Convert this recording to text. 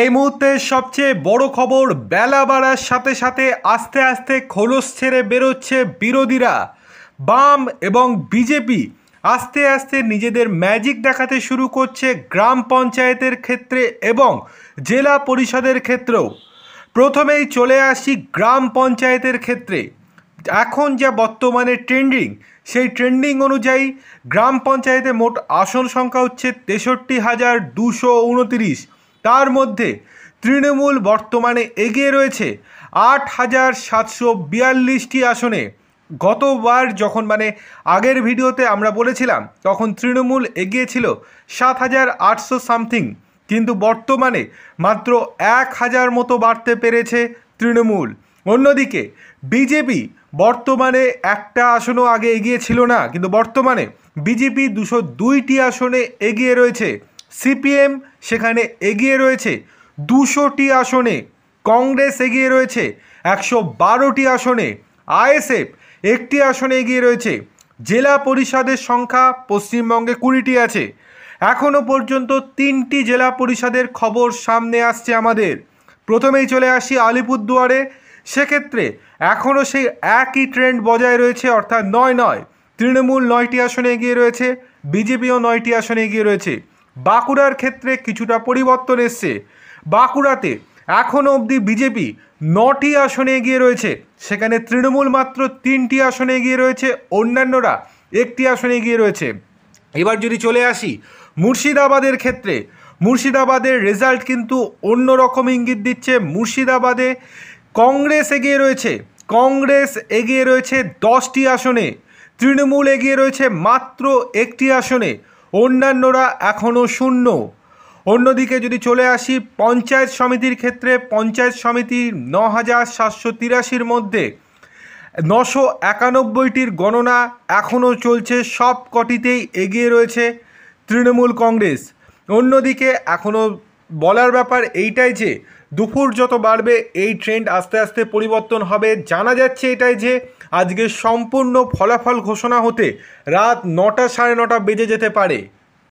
এই মুহূর্তে সবচেয়ে বড় খবর বেলা বাড়ার সাথে সাথে আস্তে আস্তে খোলস ছেড়ে বেরোচ্ছে বিরোধীরা বাম এবং বিজেপি আস্তে আস্তে নিজেদের ম্যাজিক দেখাতে শুরু করছে গ্রাম পঞ্চায়েতের ক্ষেত্রে এবং জেলা পরিষদের ক্ষেত্রেও প্রথমেই চলে আসি গ্রাম পঞ্চায়েতের ক্ষেত্রে এখন যা বর্তমানে ট্রেন্ডিং সেই ট্রেন্ডিং অনুযায়ী গ্রাম পঞ্চায়েতে মোট আসন সংখ্যা হচ্ছে তেষট্টি হাজার দুশো উনতিরিশ তার মধ্যে তৃণমূল বর্তমানে এগিয়ে রয়েছে আট হাজার সাতশো বিয়াল্লিশটি আসনে গতবার যখন মানে আগের ভিডিওতে আমরা বলেছিলাম তখন তৃণমূল এগিয়েছিল সাত হাজার আটশো সামথিং কিন্তু বর্তমানে মাত্র এক হাজার মতো বাড়তে পেরেছে তৃণমূল অন্যদিকে বিজেপি বর্তমানে একটা আসনও আগে এগিয়ে ছিল না কিন্তু বর্তমানে বিজেপি দুশো দুইটি আসনে এগিয়ে রয়েছে সিপিএম সেখানে এগিয়ে রয়েছে দুশোটি আসনে কংগ্রেস এগিয়ে রয়েছে একশো বারোটি আসনে আইএসএফ একটি আসনে এগিয়ে রয়েছে জেলা পরিষদের সংখ্যা পশ্চিমবঙ্গে কুড়িটি আছে এখনও পর্যন্ত তিনটি জেলা পরিষদের খবর সামনে আসছে আমাদের প্রথমেই চলে আসি আলিপুরদুয়ারে সেক্ষেত্রে এখনও সেই একই ট্রেন্ড বজায় রয়েছে অর্থাৎ নয় নয় তৃণমূল নয়টি আসনে এগিয়ে রয়েছে বিজেপিও নয়টি আসনে এগিয়ে রয়েছে বাঁকুড়ার ক্ষেত্রে কিছুটা পরিবর্তন এসছে বাঁকুড়াতে এখন অবধি বিজেপি নটি আসনে এগিয়ে রয়েছে সেখানে তৃণমূল মাত্র তিনটি আসনে এগিয়ে রয়েছে অন্যান্যরা একটি আসনে এগিয়ে রয়েছে এবার যদি চলে আসি মুর্শিদাবাদের ক্ষেত্রে মুর্শিদাবাদের রেজাল্ট কিন্তু অন্যরকম ইঙ্গিত দিচ্ছে মুর্শিদাবাদে কংগ্রেস এগিয়ে রয়েছে কংগ্রেস এগিয়ে রয়েছে দশটি আসনে তৃণমূল এগিয়ে রয়েছে মাত্র একটি আসনে অন্যান্যরা এখনও শূন্য অন্যদিকে যদি চলে আসি পঞ্চায়েত সমিতির ক্ষেত্রে পঞ্চায়েত সমিতির ন হাজার সাতশো তিরাশির মধ্যে নশো একানব্বইটির গণনা এখনও চলছে সব কটিতেই এগিয়ে রয়েছে তৃণমূল কংগ্রেস অন্যদিকে এখনও বলার ব্যাপার এইটাই যে দুপুর যত বাড়বে এই ট্রেন্ড আস্তে আস্তে পরিবর্তন হবে জানা যাচ্ছে এটাই যে আজকে সম্পূর্ণ ফলাফল ঘোষণা হতে রাত নটা সাড়ে নটা বেজে যেতে পারে